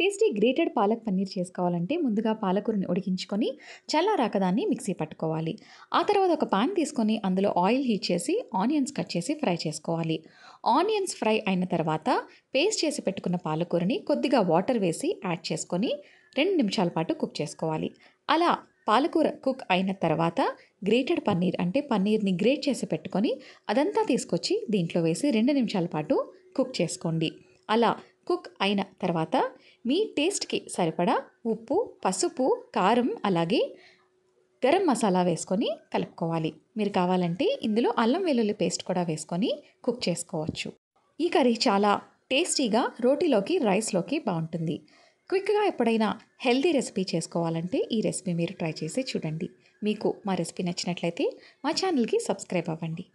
tasty grated palak paneer చేసుకోవాలంటే ముందుగా పాలకూరని ఉడికించుకొని చల్లారాకదాన్ని మిక్సీ పట్టుకోవాలి ఆ తర్వాత ఒక పాన్ తీసుకొని అందులో ఆయిల్ హీట్ చేసి ఆనియన్స్ కట్ చేసి ఫ్రై చేసుకోవాలి ఆనియన్స్ ఫ్రై అయిన తర్వాత పేస్ట్ చేసి పెట్టుకున్న పాలకూరని కొద్దిగా వాటర్ వేసి యాడ్ చేసుకొని రెండు నిమిషాల పాటు కుక్ చేసుకోవాలి అలా పాలకూర కుక్ అయిన తర్వాత గ్రేటెడ్ పన్నీర్ అంటే పన్నీర్ని గ్రేట్ చేసి పెట్టుకొని అదంతా తీసుకొచ్చి దీంట్లో వేసి రెండు నిమిషాల పాటు కుక్ చేసుకోండి అలా కుక్ అయిన తర్వాత మీ టేస్ట్కి సరిపడా ఉప్పు పసుపు కారం అలాగే గరం మసాలా వేసుకొని కలుపుకోవాలి మీరు కావాలంటే ఇందులో అల్లం వెల్లుల్లి పేస్ట్ కూడా వేసుకొని కుక్ చేసుకోవచ్చు ఈ కర్రీ చాలా టేస్టీగా రోటీలోకి రైస్లోకి బాగుంటుంది క్విక్గా ఎప్పుడైనా హెల్దీ రెసిపీ చేసుకోవాలంటే ఈ రెసిపీ మీరు ట్రై చేసి చూడండి మీకు మా రెసిపీ నచ్చినట్లయితే మా ఛానల్కి సబ్స్క్రైబ్ అవ్వండి